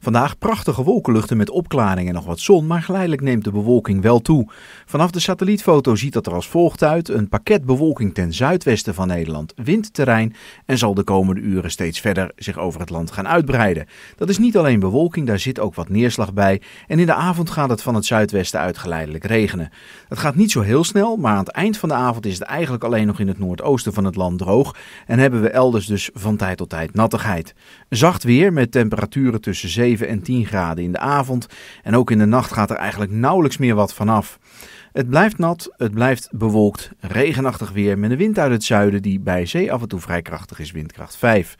Vandaag prachtige wolkenluchten met opklaringen en nog wat zon, maar geleidelijk neemt de bewolking wel toe. Vanaf de satellietfoto ziet dat er als volgt uit: een pakket bewolking ten zuidwesten van Nederland, windterrein en zal de komende uren steeds verder zich over het land gaan uitbreiden. Dat is niet alleen bewolking, daar zit ook wat neerslag bij en in de avond gaat het van het zuidwesten uit geleidelijk regenen. Het gaat niet zo heel snel, maar aan het eind van de avond is het eigenlijk alleen nog in het noordoosten van het land droog en hebben we elders dus van tijd tot tijd nattigheid. Zacht weer met temperaturen tussen 7 7 en 10 graden in de avond. En ook in de nacht gaat er eigenlijk nauwelijks meer wat vanaf. Het blijft nat, het blijft bewolkt, regenachtig weer met een wind uit het zuiden die bij zee af en toe vrij krachtig is, windkracht 5.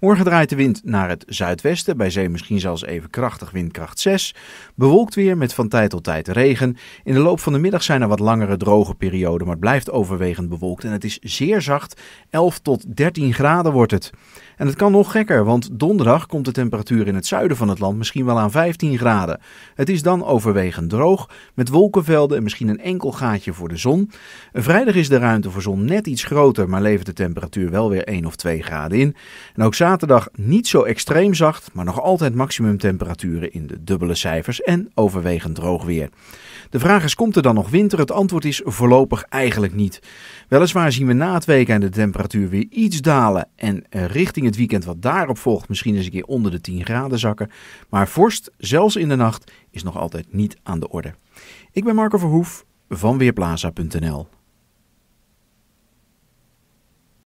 Morgen draait de wind naar het zuidwesten, bij zee misschien zelfs even krachtig, windkracht 6. Bewolkt weer met van tijd tot tijd regen. In de loop van de middag zijn er wat langere droge perioden, maar het blijft overwegend bewolkt en het is zeer zacht, 11 tot 13 graden wordt het. En het kan nog gekker, want donderdag komt de temperatuur in het zuiden van het land misschien wel aan 15 graden. Het is dan overwegend droog, met wolkenvelden en misschien een enkel gaatje voor de zon. Vrijdag is de ruimte voor zon net iets groter, maar levert de temperatuur wel weer 1 of 2 graden in. En ook zaterdag niet zo extreem zacht, maar nog altijd maximumtemperaturen in de dubbele cijfers en overwegend droog weer. De vraag is: komt er dan nog winter? Het antwoord is voorlopig eigenlijk niet. Weliswaar zien we na het weekend de temperatuur weer iets dalen en eh, richting het weekend wat daarop volgt misschien eens een keer onder de 10 graden zakken. Maar vorst, zelfs in de nacht, is nog altijd niet aan de orde. Ik ben Marco Verhoef van Weerplaza.nl